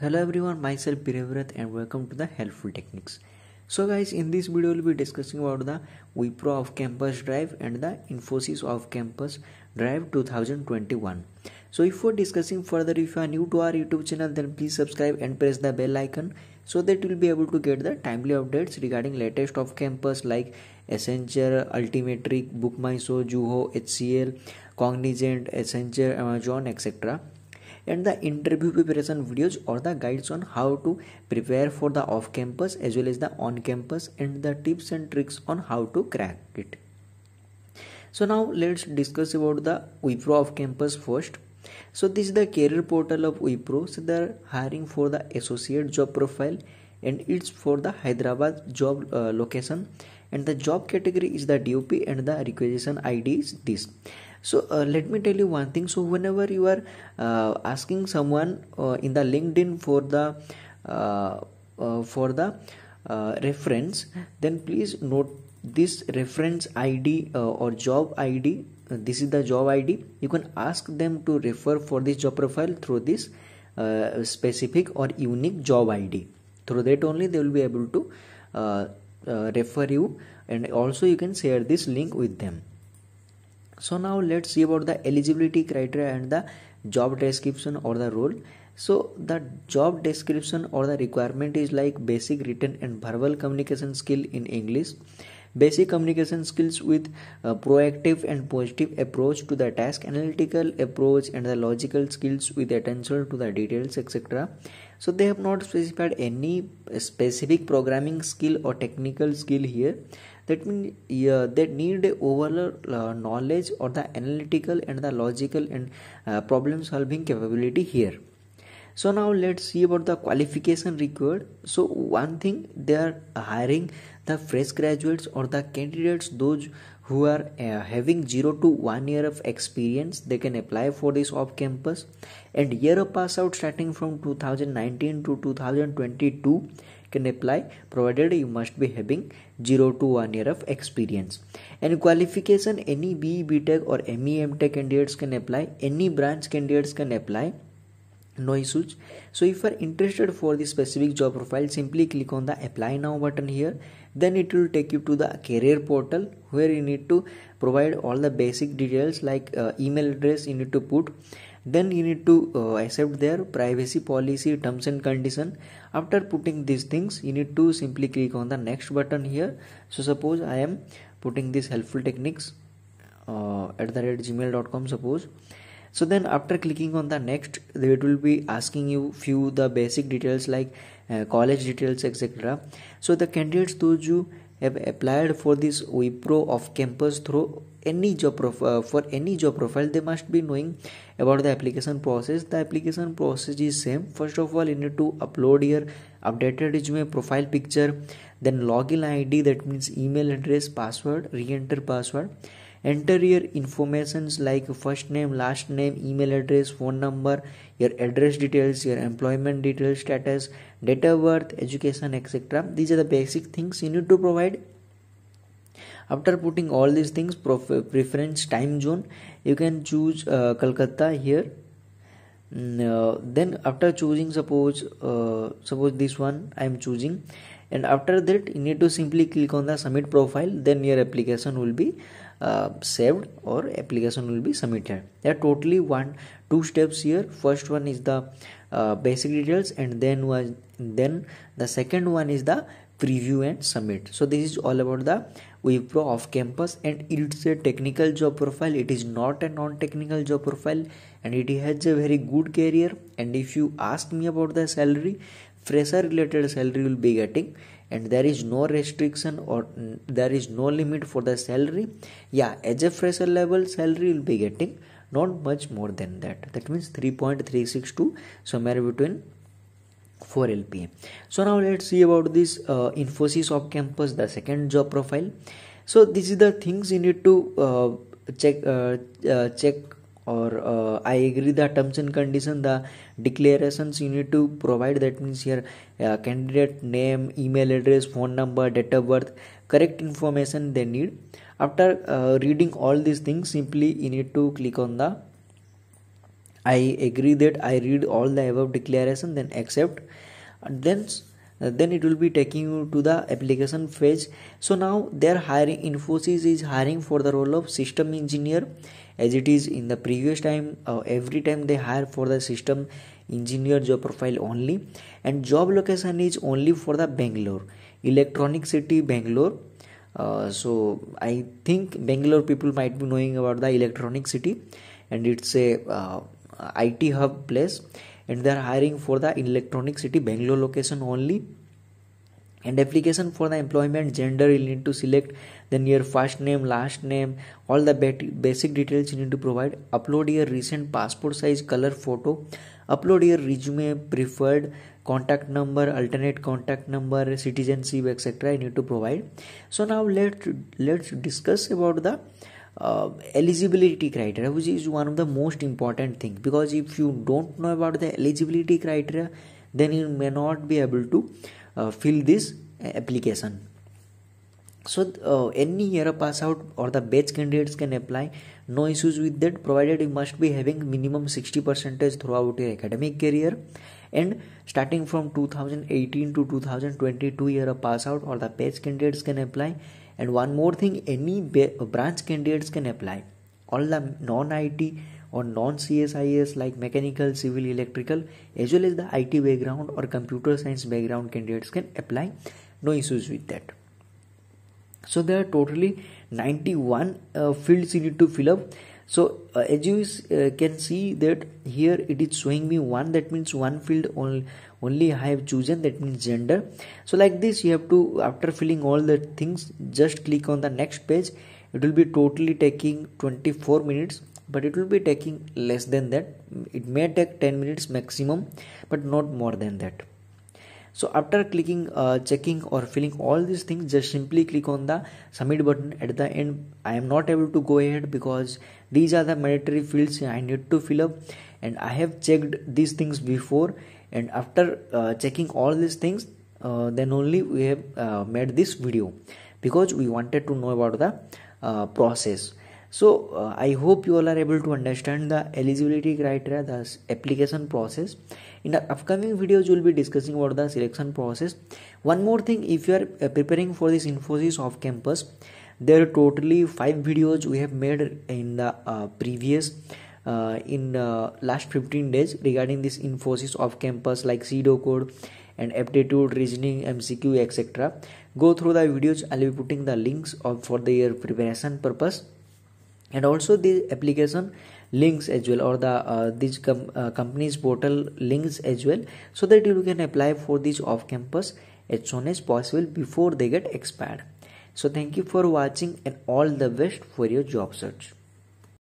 hello everyone myself Birevrat and welcome to the helpful techniques so guys in this video we'll be discussing about the wipro off campus drive and the infosys off campus drive 2021 so if we're discussing further if you are new to our youtube channel then please subscribe and press the bell icon so that you'll be able to get the timely updates regarding latest off campus like Accenture, Ultimetric, BookMyShow, Juho, HCL, Cognizant, Accenture, Amazon, etc and the interview preparation videos or the guides on how to prepare for the off campus as well as the on campus and the tips and tricks on how to crack it. So now let's discuss about the Wipro off campus first. So this is the career portal of Wipro. So they are hiring for the associate job profile and it's for the Hyderabad job uh, location and the job category is the DOP and the requisition ID is this so uh, let me tell you one thing so whenever you are uh, asking someone uh, in the linkedin for the uh, uh, for the uh, reference then please note this reference id or job id this is the job id you can ask them to refer for this job profile through this specific or unique job id through that only they will be able to refer you and also you can share this link with them so now let's see about the eligibility criteria and the job description or the role so the job description or the requirement is like basic written and verbal communication skill in english basic communication skills with uh, proactive and positive approach to the task analytical approach and the logical skills with attention to the details etc so they have not specified any uh, specific programming skill or technical skill here that means they need overall uh, knowledge or the analytical and the logical and uh, problem solving capability here so now let's see about the qualification required so one thing they are hiring the fresh graduates or the candidates those who are uh, having 0 to 1 year of experience they can apply for this off campus and year of pass out starting from 2019 to 2022 can apply provided you must be having 0 to 1 year of experience and qualification any BE Tech or ME Tech candidates can apply any branch candidates can apply no issues so if you are interested for the specific job profile simply click on the apply now button here then it will take you to the career portal where you need to provide all the basic details like uh, email address you need to put then you need to uh, accept their privacy policy terms and condition after putting these things you need to simply click on the next button here so suppose i am putting this helpful techniques uh, at the rate gmail.com suppose so then after clicking on the next it will be asking you few the basic details like uh, college details etc so the candidates those you have applied for this wipro of campus through any job prof- uh, for any job profile they must be knowing about the application process the application process is same first of all you need to upload your updated resume profile picture then login id that means email address password re-enter password enter your informations like first name last name email address phone number your address details your employment details status date of birth education etc these are the basic things you need to provide after putting all these things preference time zone you can choose uh, kolkata here mm, uh, then after choosing suppose uh, suppose this one i am choosing and after that you need to simply click on the submit profile then your application will be uh, saved or application will be submitted there are totally one two steps here first one is the uh, basic details and then was then the second one is the preview and submit so this is all about the wipro off campus and it's a technical job profile it is not a non-technical job profile and it has a very good career and if you ask me about the salary fresher related salary will be getting and there is no restriction or there is no limit for the salary yeah as a fresher level salary will be getting not much more than that that means 3.362 somewhere between 4 LPA. So now let's see about this uh, Infosys of campus, the second job profile. So this is the things you need to uh, check uh, uh, check or uh, i agree the terms and condition the declarations you need to provide that means here uh, candidate name email address phone number date of birth correct information they need after uh, reading all these things simply you need to click on the i agree that i read all the above declaration then accept and then uh, then it will be taking you to the application phase so now their hiring infosys is hiring for the role of system engineer as it is in the previous time uh, every time they hire for the system engineer job profile only and job location is only for the bangalore electronic city bangalore uh, so i think bangalore people might be knowing about the electronic city and it's a uh, it hub place and they are hiring for the electronic city bangalore location only and application for the employment gender you need to select then your first name last name all the basic details you need to provide upload your recent passport size color photo upload your resume preferred contact number alternate contact number citizenship etc you need to provide so now let let's discuss about the uh, eligibility criteria which is one of the most important thing because if you don't know about the eligibility criteria then you may not be able to uh, fill this application so uh, any year pass out or the batch candidates can apply no issues with that provided you must be having minimum 60 percentage throughout your academic career and starting from 2018 to 2022 year pass out or the batch candidates can apply and one more thing any branch candidates can apply all the non-it or non-CSIS like mechanical, civil, electrical, as well as the IT background or computer science background candidates can apply. No issues with that. So there are totally 91 uh, fields you need to fill up so uh, as you uh, can see that here it is showing me one that means one field only only i have chosen that means gender so like this you have to after filling all the things just click on the next page it will be totally taking 24 minutes but it will be taking less than that it may take 10 minutes maximum but not more than that so after clicking uh, checking or filling all these things just simply click on the submit button at the end i am not able to go ahead because these are the mandatory fields i need to fill up and i have checked these things before and after uh, checking all these things uh, then only we have uh, made this video because we wanted to know about the uh, process so uh, i hope you all are able to understand the eligibility criteria the application process in the upcoming videos we'll be discussing about the selection process one more thing if you are uh, preparing for this infosys off campus there are totally five videos we have made in the uh, previous uh, in uh, last 15 days regarding this infosys off campus like cdo code and aptitude reasoning mcq etc go through the videos i'll be putting the links of, for their preparation purpose and also the application links as well or the uh, these com- uh, companies portal links as well so that you can apply for these off campus as soon as possible before they get expired so thank you for watching and all the best for your job search